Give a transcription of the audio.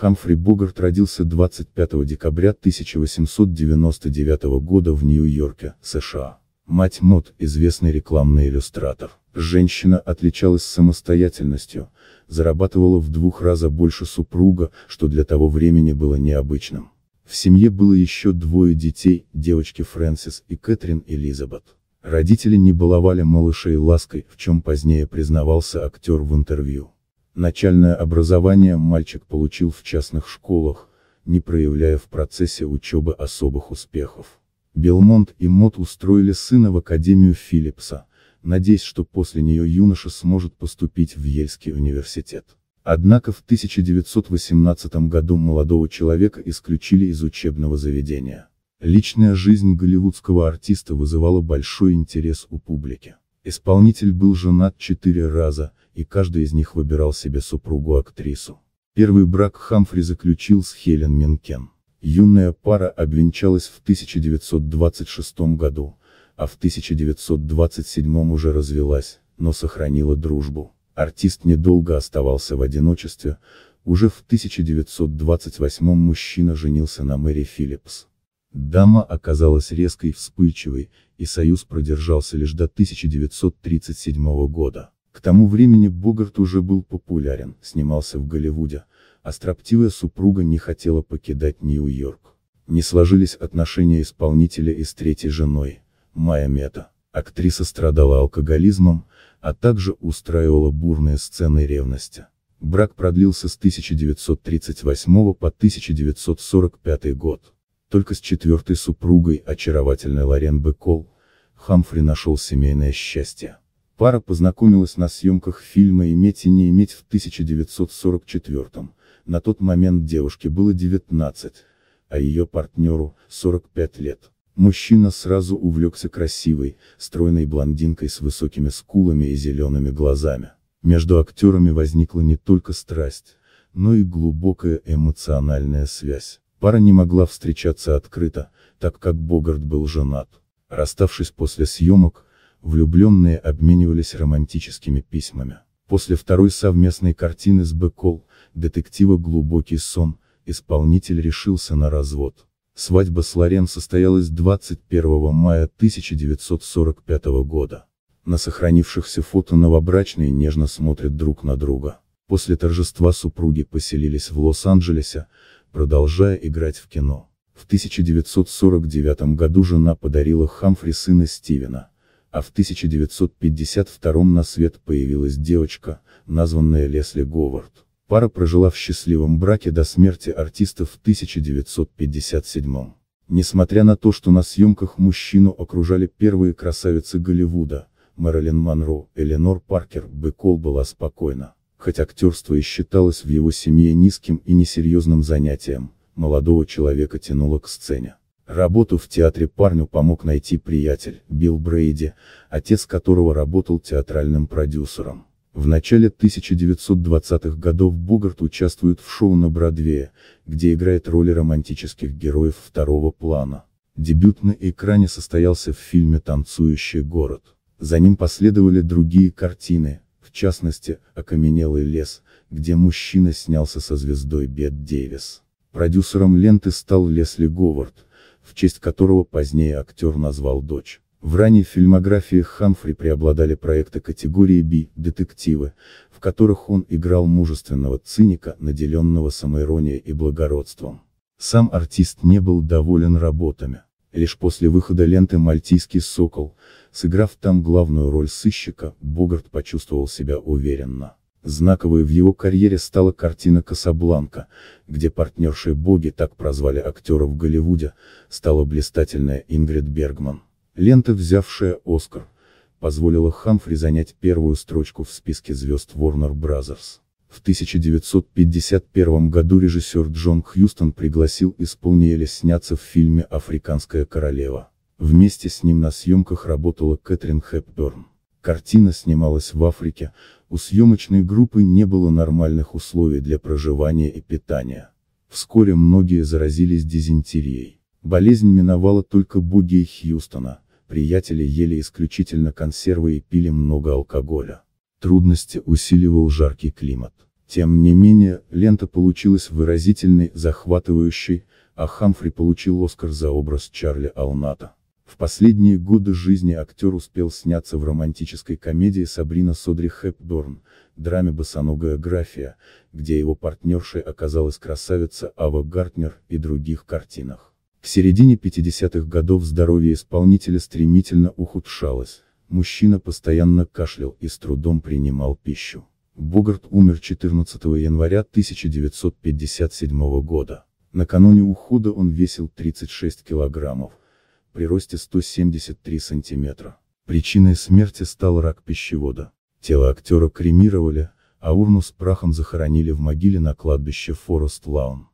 Хамфри Богарт родился 25 декабря 1899 года в Нью-Йорке, США. Мать Мод, известный рекламный иллюстратор. Женщина отличалась самостоятельностью, зарабатывала в двух раза больше супруга, что для того времени было необычным. В семье было еще двое детей, девочки Фрэнсис и Кэтрин Элизабет. Родители не баловали малышей лаской, в чем позднее признавался актер в интервью. Начальное образование мальчик получил в частных школах, не проявляя в процессе учебы особых успехов. Белмонт и Мот устроили сына в Академию Филлипса, надеясь, что после нее юноша сможет поступить в Ельский университет. Однако в 1918 году молодого человека исключили из учебного заведения. Личная жизнь голливудского артиста вызывала большой интерес у публики. Исполнитель был женат четыре раза, и каждый из них выбирал себе супругу-актрису. Первый брак Хамфри заключил с Хелен Минкен. Юная пара обвенчалась в 1926 году, а в 1927 уже развелась, но сохранила дружбу. Артист недолго оставался в одиночестве, уже в 1928 мужчина женился на Мэри Филлипс. Дама оказалась резкой и вспыльчивой, и союз продержался лишь до 1937 года. К тому времени Богарт уже был популярен, снимался в Голливуде, а строптивая супруга не хотела покидать Нью-Йорк. Не сложились отношения исполнителя и с третьей женой, Майя Мета. Актриса страдала алкоголизмом, а также устраивала бурные сцены ревности. Брак продлился с 1938 по 1945 год. Только с четвертой супругой, очаровательной Лорен Бекол, Хамфри нашел семейное счастье. Пара познакомилась на съемках фильма «Иметь и не иметь» в 1944 на тот момент девушке было 19, а ее партнеру – 45 лет. Мужчина сразу увлекся красивой, стройной блондинкой с высокими скулами и зелеными глазами. Между актерами возникла не только страсть, но и глубокая эмоциональная связь. Пара не могла встречаться открыто, так как Богарт был женат. Расставшись после съемок, влюбленные обменивались романтическими письмами. После второй совместной картины с Бекол, детектива «Глубокий сон», исполнитель решился на развод. Свадьба с Лорен состоялась 21 мая 1945 года. На сохранившихся фото новобрачные нежно смотрят друг на друга. После торжества супруги поселились в Лос-Анджелесе, продолжая играть в кино. В 1949 году жена подарила Хамфри сына Стивена а в 1952 на свет появилась девочка, названная Лесли Говард. Пара прожила в счастливом браке до смерти артиста в 1957. Несмотря на то, что на съемках мужчину окружали первые красавицы Голливуда, Мэрилин Монро, Эленор Паркер, Бекол была спокойна. Хоть актерство и считалось в его семье низким и несерьезным занятием, молодого человека тянуло к сцене. Работу в театре парню помог найти приятель, Билл Брейди, отец которого работал театральным продюсером. В начале 1920-х годов Богарт участвует в шоу на Бродвее, где играет роли романтических героев второго плана. Дебют на экране состоялся в фильме «Танцующий город». За ним последовали другие картины, в частности, «Окаменелый лес», где мужчина снялся со звездой Бет Дэвис. Продюсером ленты стал Лесли Говард, в честь которого позднее актер назвал дочь. В ранней фильмографии Хамфри преобладали проекты категории B, детективы, в которых он играл мужественного циника, наделенного самоиронией и благородством. Сам артист не был доволен работами. Лишь после выхода ленты «Мальтийский сокол», сыграв там главную роль сыщика, Богарт почувствовал себя уверенно. Знаковой в его карьере стала картина «Касабланка», где партнершей боги так прозвали актера в Голливуде, стала блистательная Ингрид Бергман. Лента, взявшая «Оскар», позволила Хамфри занять первую строчку в списке звезд Warner Bros. В 1951 году режиссер Джон Хьюстон пригласил исполнителя сняться в фильме «Африканская королева». Вместе с ним на съемках работала Кэтрин Хепберн. Картина снималась в Африке, у съемочной группы не было нормальных условий для проживания и питания. Вскоре многие заразились дизентерией. Болезнь миновала только Буги и Хьюстона, приятели ели исключительно консервы и пили много алкоголя. Трудности усиливал жаркий климат. Тем не менее, лента получилась выразительной, захватывающей, а Хамфри получил Оскар за образ Чарли Алната. В последние годы жизни актер успел сняться в романтической комедии Сабрина Содри Хепдорн, драме «Босоногая графия», где его партнершей оказалась красавица Ава Гартнер и других картинах. К середине 50-х годов здоровье исполнителя стремительно ухудшалось, мужчина постоянно кашлял и с трудом принимал пищу. Богарт умер 14 января 1957 года. Накануне ухода он весил 36 килограммов при росте 173 сантиметра. Причиной смерти стал рак пищевода. Тело актера кремировали, а урну с прахом захоронили в могиле на кладбище Форест Лаун.